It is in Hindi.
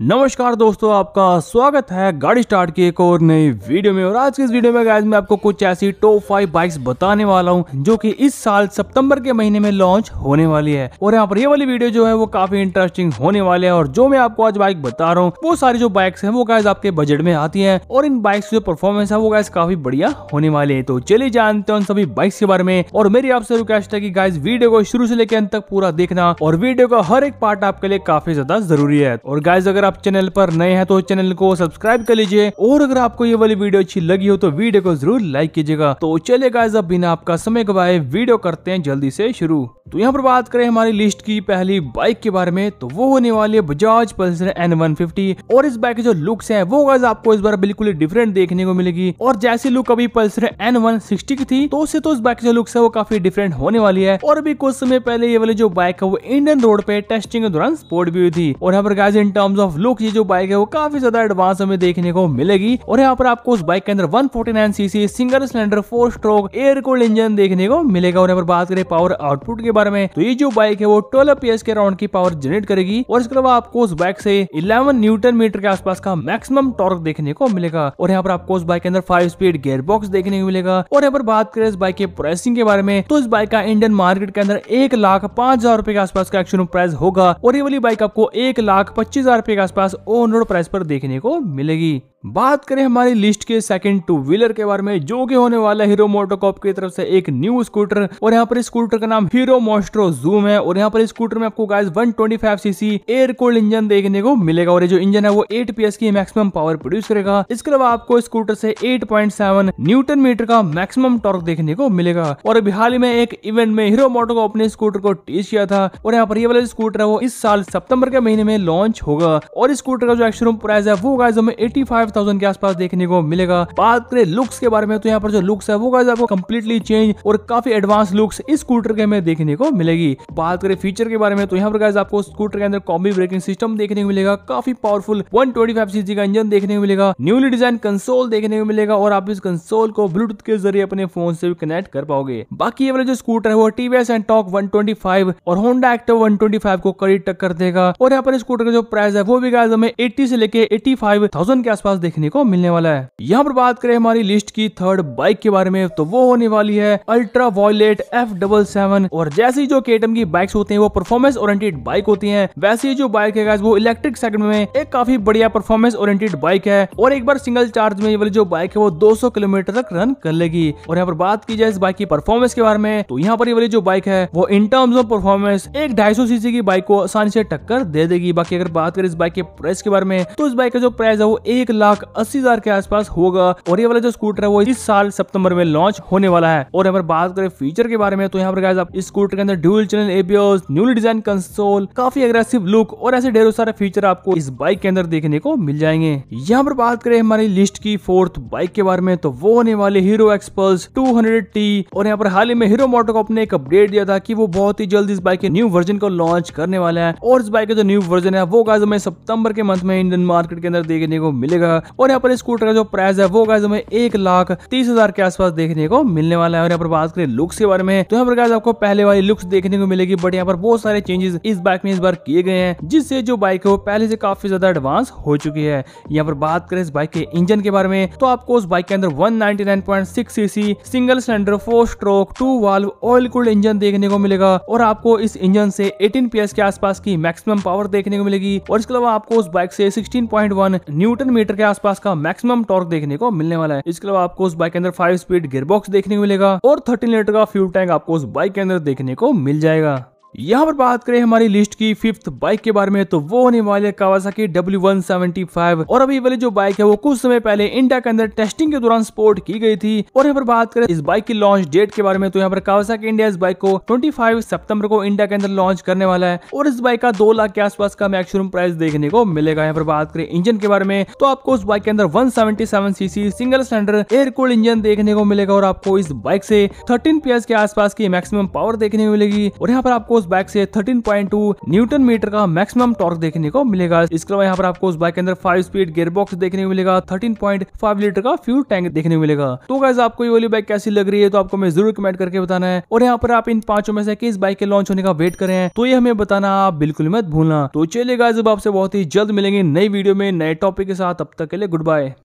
नमस्कार दोस्तों आपका स्वागत है गाड़ी स्टार्ट की एक और नई वीडियो में और आज के इस वीडियो में गाइस मैं आपको कुछ ऐसी टॉप फाइव बाइक्स बताने वाला हूं जो कि इस साल सितंबर के महीने में लॉन्च होने वाली है और यहाँ पर ये वाली वीडियो जो है वो काफी इंटरेस्टिंग होने वाली है और जो मैं आपको आज बाइक बता रहा हूँ वो सारी जो बाइक्स है वो गायस आपके बजट में आती है और इन बाइक्स जो परफॉर्मेंस है वो गायस काफी बढ़िया होने वाली है तो चलिए जानते हैं उन सभी बाइक्स के बारे में और मेरी आपसे रिक्वेस्ट है की गाइज वीडियो को शुरू से लेकर अंत तक पूरा देखना और वीडियो का हर एक पार्ट आपके लिए काफी ज्यादा जरूरी है और गाइज अगर आप चैनल पर नए हैं तो चैनल को सब्सक्राइब कर लीजिए और अगर आपको ये वाली वीडियो अच्छी लगी हो तो वीडियो को जरूर लाइक कीजिएगा तो चले गाइज अब बिना आपका समय गवाए वीडियो करते हैं जल्दी से शुरू तो यहाँ पर बात करें हमारी लिस्ट की पहली बाइक के बारे में तो वो होने वाली है Bajaj Pulsar N one fifty और इस बाइक के जो लुक्स हैं वो गाइज आपको इस बार बिल्कुल डिफरेंट देखने को मिलेगी और जैसी लुक अभी पल्सर एन वन सिक्सटी की थी तो उससे तो इस बाइक के जो लुक्स है वो काफी डिफरेंट होने वाली है और अभी कुछ समय पहले ये वाली जो बाइक है वो इंडियन रोड पे टेस्टिंग के दौरान स्पोर्ट भी हुई थी और यहाँ पर guys in terms of look ये जो बाइक है वो काफी ज्यादा एडवांस हमें देखने को मिलेगी और यहाँ पर आपको उस बाइक के अंदर 149 CC single cylinder four stroke air cold engine देखने को मिलेगा और यहाँ पर बात करें पावर आउटपुट के बारे में तो ये जो बाइक है वो ट्वेल्व पी के राउंड की पावर जनरेट करेगी और इसके अलावा आपको उस बाइक से इलेवन न्यूटन मीटर के आसपास का मैक्सिमम टॉर्क देखने को मिलेगा और यहाँ पर आपको उस बाइक के अंदर फाइव स्पीड गेयर बॉक्स देखने को मिलेगा और यहाँ पर बात करें इस बाइक के प्राइसिंग के बारे में तो इस बाइक का इंडियन मार्केट के अंदर एक लाख पांच हजार रुपए के आसपास का एक्शन प्राइस होगा और ये वाली बाइक आपको एक लाख पच्चीस हजार रुपए का आसपास ऑन रोड प्राइस पर देखने को मिलेगी बात करें हमारी लिस्ट के सेकंड टू व्हीलर के बारे में जो कि होने वाला हीरो मोटोकॉप की तरफ से एक न्यू स्कूटर और यहाँ पर स्कूटर का नाम हीरो मोस्ट्रो जूम है और यहाँ पर स्कूटर में आपको guys 125 CC air cold engine देखने को मिलेगा और ये जो इंजन है वो 8 पीएस की मैक्सिमम पावर प्रोड्यूस करेगा इसके अलावा आपको स्कूटर से एट न्यूटन मीटर का मैक्सिमम टॉर्क देखने को मिलेगा और अभी हाल ही में एक इवेंट में हीरो मोटोकॉप ने स्कूटर को टीच किया था और यहाँ पर ये वाला स्कूटर है वो इस साल सितंबर के महीने में लॉन्च होगा और इस स्कूटर का जो एक्सरूम प्राइस है वो गाइज हमें एटी फाइव थाउजेंड के आसपास देखने को मिलेगा बात करें लुक्स के बारे में तो यहाँ पर जो लुक्स है वो गाइज आपको कम्प्लीटली चेंज और काफी एडवांस लुक्स इस स्कूटर के हमें देखने को मिलेगी बात करें फीचर के बारे में तो यहाँ पर गाइज आपको स्कूटर के अंदर कॉम्बी ब्रेकिंग सिस्टम देखने को मिलेगा काफी पावरफुल वन सीसी का इंजन देखने को मिलेगा न्यूली डिजाइन कंसोल देखने को मिलेगा और आप इस कंसोल को ब्लूटूथ के जरिए अपने फोन से भी कनेक्ट कर पाओगे बाकी ये वाला जो स्कूटर है वो टीवीएस एंड टॉक वन और होंडा एक्टिव वन को कड़ी टक्कर देगा और यहाँ पर स्कूटर का जो प्राइस है वो भी भी गाइज हमें एट्टी से लेके एट्टी के आसपास देखने को मिलने वाला है यहाँ पर बात करें हमारी लिस्ट की थर्ड बाइक के बारे में तो वो होने वाली है ultraviolet F double seven और जैसे जो केटम की बाइक्स होती हैं वो परफॉर्मेंस ओरियंटेड बाइक होती है वैसे ही जो बाइक है वो इलेक्ट्रिक सेगमेंट में एक काफी बढ़िया परफॉर्मेंस ओरियंटेड बाइक है और एक बार सिंगल चार्ज में वाली जो बाइक है वो दो किलोमीटर तक रन कर लेगी और यहाँ पर बात की जाए इस बाइक की परफॉर्मेंस के बारे में तो यहाँ पर ये वाली जो बाइक है वो इन टर्म्स ऑफ परफॉर्मेंस एक ढाई सीसी की बाइक को आसानी से टक्कर दे देगी बाकी अगर बात करें इस बाइक बाइक के प्राइस के बारे में तो इस बाइक का जो प्राइस है वो एक लाख अस्सी हजार के आसपास होगा और ये वाला जो स्कूटर है वो इस साल सितंबर में लॉन्च होने वाला है और अगर बात करें फीचर के बारे में तो यहाँ पर आप स्कूटर के अंदर dual channel ABS newly design console काफी अग्रेसिव लुक और ऐसे ढेरों सारे फीचर आपको इस बाइक के अंदर देखने को मिल जाएंगे यहाँ पर बात करें हमारी लिस्ट की फोर्थ बाइक के बारे में तो वो होने वाले हीरो एक्सपर्स टू और यहाँ पर हाल ही में हीरो मोटो को अपने एक अपडेट दिया था की वो बहुत ही जल्द इस बाइक के न्यू वर्जन को लॉन्च करने वाला है और इस बाइक का जो न्यू वर्जन है वो गाइस हमें सब सितंबर के मंथ में इंडियन मार्केट के अंदर देखने को मिलेगा और यहाँ पर स्कूटर का जो प्राइस है वो गाय हमें एक लाख तीस हजार के आसपास देखने को मिलने वाला है और यहाँ पर बात करें लुक्स के बारे में तो यहाँ पर गाय आपको पहले वाली लुक्स देखने को मिलेगी बट यहाँ पर बहुत सारे चेंजेस इस बाइक में इस बार किए गए हैं जिससे जो बाइक है वो पहले से काफी ज्यादा एडवांस हो चुकी है यहाँ पर बात करें इस बाइक के इंजन के बारे में तो आपको उस बाइक के अंदर one CC single cylinder four stroke two valve oil cooled engine देखने को मिलेगा और आपको इस इंजन से एटीन पी के आसपास की मैक्सिमम पावर देखने को मिलेगी और इसके अलावा अलावा आपको उस बाइक से 16.1 न्यूटन मीटर के आसपास का मैक्सिमम टॉर्क देखने को मिलने वाला है इसके अलावा आपको उस बाइक के अंदर फाइव स्पीड गियरबॉक्स देखने को मिलेगा और थर्टीन लीटर का फ्यूल टैंक आपको उस बाइक के अंदर देखने को मिल जाएगा यहाँ पर बात करें हमारी लिस्ट की फिफ्थ बाइक के बारे में तो वो होने वाले Kawasaki Kawasaki W one seventy five और अभी वाली जो बाइक है वो कुछ समय पहले इंडिया के अंदर टेस्टिंग के दौरान स्पोर्ट की गई थी और यहाँ पर बात करें इस बाइक की लॉन्च डेट के बारे में तो यहाँ पर कावासाकी इंडिया इस बाइक को ट्वेंटी फाइव सितंबर को इंडिया के अंदर लॉन्च करने वाला है और इस बाइक का दो लाख के आसपास का मैक्सिमम प्राइस देखने को मिलेगा यहाँ पर बात करें इंजन के बारे में तो आपको उस बाइक के अंदर one CC single standard air cool engine देखने को मिलेगा और आपको इस बाइक से थर्टीन पी के आसपास की मैक्सिमम पावर देखने को मिलेगी और यहाँ पर आपको उस बाइक से 13.2 न्यूटन मीटर का मैक्सिमम टॉर्क देखने को मिलेगा इसके अलावा यहाँ पर आपको उस बाइक के अंदर फाइव स्पीड गियर बॉक्स देखने को मिलेगा 13.5 लीटर का फ्यूल टैंक देखने को मिलेगा तो गाइज आपको ये वाली बाइक कैसी लग रही है तो आपको मैं जरूर कमेंट करके बताना है और यहाँ पर आप इन पांचों में से किस बाइक के लॉन्च होने का वेट करें तो ये हमें बताना आप बिल्कुल मत भूलना तो चलिए गाइज अब आपसे बहुत ही जल्द मिलेंगे नई वीडियो में नए टॉपिक के साथ अब तक के लिए गुड बाय